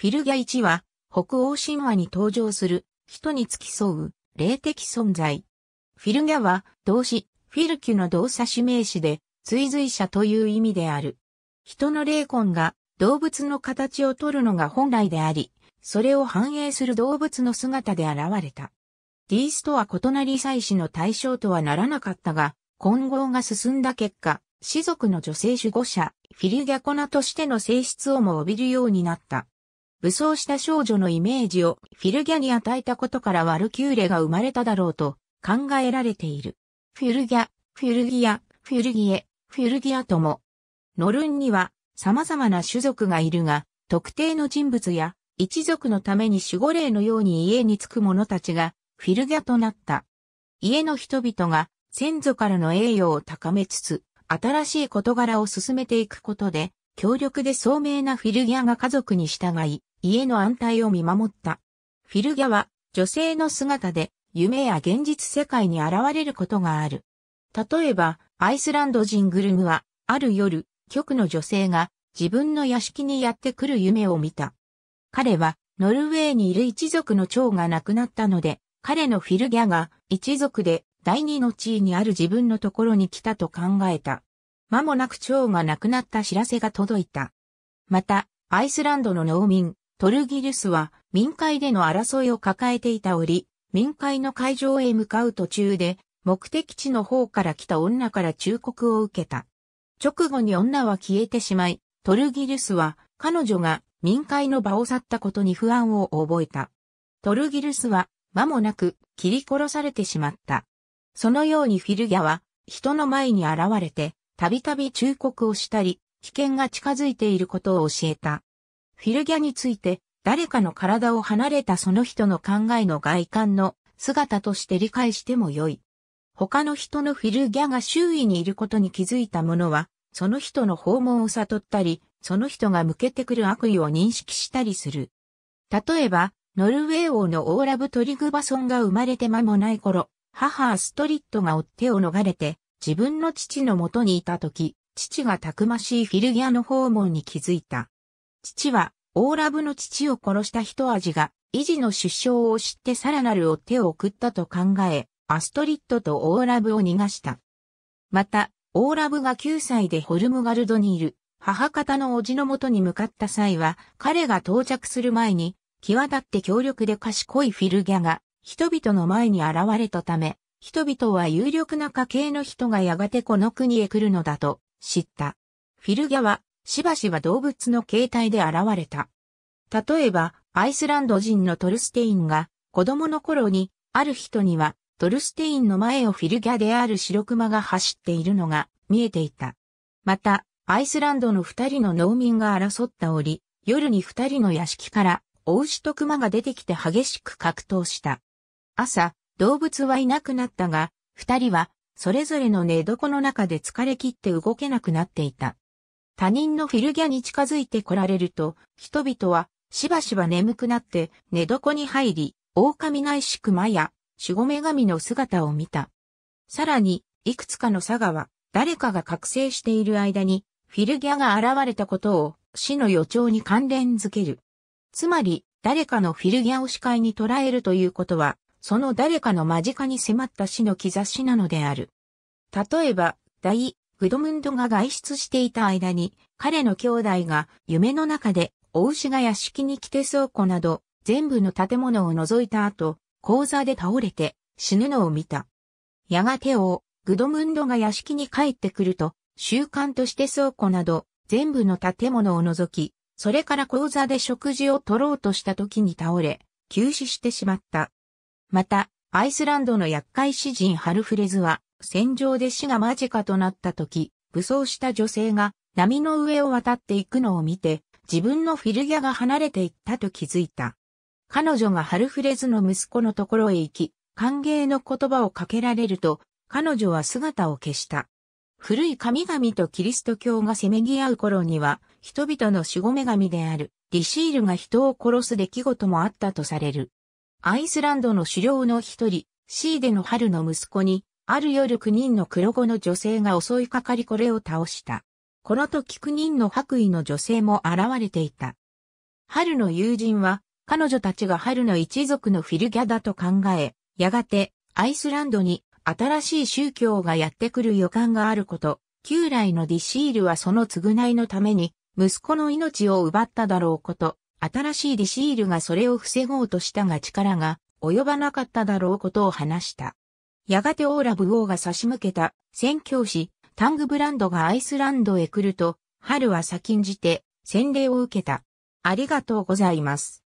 フィルギャ1は、北欧神話に登場する、人に付き添う、霊的存在。フィルギャは、動詞、フィルキュの動作指名詞で、追随者という意味である。人の霊魂が、動物の形をとるのが本来であり、それを反映する動物の姿で現れた。ディースとは異なり祭祀の対象とはならなかったが、混合が進んだ結果、士族の女性守護者、フィルギャコナとしての性質をも帯びるようになった。武装した少女のイメージをフィルギャに与えたことからワルキューレが生まれただろうと考えられている。フィルギャ、フィルギア、フィルギエ、フィルギアとも。ノルンには様々な種族がいるが、特定の人物や一族のために守護霊のように家に着く者たちがフィルギャとなった。家の人々が先祖からの栄誉を高めつつ、新しい事柄を進めていくことで、強力で聡明なフィルギアが家族に従い、家の安泰を見守った。フィルギャは女性の姿で夢や現実世界に現れることがある。例えば、アイスランド人グルムは、ある夜、局の女性が自分の屋敷にやってくる夢を見た。彼は、ノルウェーにいる一族の長が亡くなったので、彼のフィルギャが一族で第二の地位にある自分のところに来たと考えた。間もなく長が亡くなった知らせが届いた。また、アイスランドの農民、トルギルスは民会での争いを抱えていた折、民会の会場へ向かう途中で、目的地の方から来た女から忠告を受けた。直後に女は消えてしまい、トルギルスは彼女が民会の場を去ったことに不安を覚えた。トルギルスは間もなく切り殺されてしまった。そのようにフィルギャは人の前に現れてたびたび忠告をしたり危険が近づいていることを教えた。フィルギャについて、誰かの体を離れたその人の考えの外観の姿として理解してもよい。他の人のフィルギャが周囲にいることに気づいた者は、その人の訪問を悟ったり、その人が向けてくる悪意を認識したりする。例えば、ノルウェー王のオーラブ・トリグバソンが生まれて間もない頃、母アストリットが追手を逃れて、自分の父の元にいた時、父がたくましいフィルギアの訪問に気づいた。父は、オーラブの父を殺した一味が、維持の首相を知ってさらなるを手を送ったと考え、アストリッドとオーラブを逃がした。また、オーラブが9歳でホルムガルドにいる母方の叔父のもとに向かった際は、彼が到着する前に、際立って強力で賢いフィルギャが人々の前に現れたため、人々は有力な家系の人がやがてこの国へ来るのだと知った。フィルギャはしばしば動物の形態で現れた。例えば、アイスランド人のトルステインが、子供の頃に、ある人には、トルステインの前をフィルギャである白熊が走っているのが見えていた。また、アイスランドの二人の農民が争った折、夜に二人の屋敷から、お牛と熊が出てきて激しく格闘した。朝、動物はいなくなったが、二人は、それぞれの寝床の中で疲れ切って動けなくなっていた。他人のフィルギャに近づいて来られると、人々はしばしば眠くなって寝床に入り、狼内しくまや守護女神の姿を見た。さらに、いくつかの佐賀は、誰かが覚醒している間に、フィルギャが現れたことを死の予兆に関連づける。つまり、誰かのフィルギャを視界に捉えるということは、その誰かの間近に迫った死の兆しなのである。例えば、大、グドムンドが外出していた間に、彼の兄弟が夢の中で、お牛が屋敷に来て倉庫など、全部の建物を除いた後、口座で倒れて死ぬのを見た。やがて王、グドムンドが屋敷に帰ってくると、習慣として倉庫など、全部の建物を除き、それから口座で食事を取ろうとした時に倒れ、急死してしまった。また、アイスランドの厄介詩人ハルフレズは、戦場で死が間近となった時、武装した女性が波の上を渡っていくのを見て、自分のフィルギャが離れていったと気づいた。彼女がハルフレズの息子のところへ行き、歓迎の言葉をかけられると、彼女は姿を消した。古い神々とキリスト教がせめぎ合う頃には、人々の守護女神である、リシールが人を殺す出来事もあったとされる。アイスランドの狩猟の一人、シーデの春の息子に、ある夜9人の黒子の女性が襲いかかりこれを倒した。この時9人の白衣の女性も現れていた。春の友人は、彼女たちが春の一族のフィルギャだと考え、やがてアイスランドに新しい宗教がやってくる予感があること、旧来のディシールはその償いのために、息子の命を奪っただろうこと、新しいディシールがそれを防ごうとしたが力が及ばなかっただろうことを話した。やがてオーラブ王が差し向けた宣教師、タングブランドがアイスランドへ来ると、春は先んじて洗礼を受けた。ありがとうございます。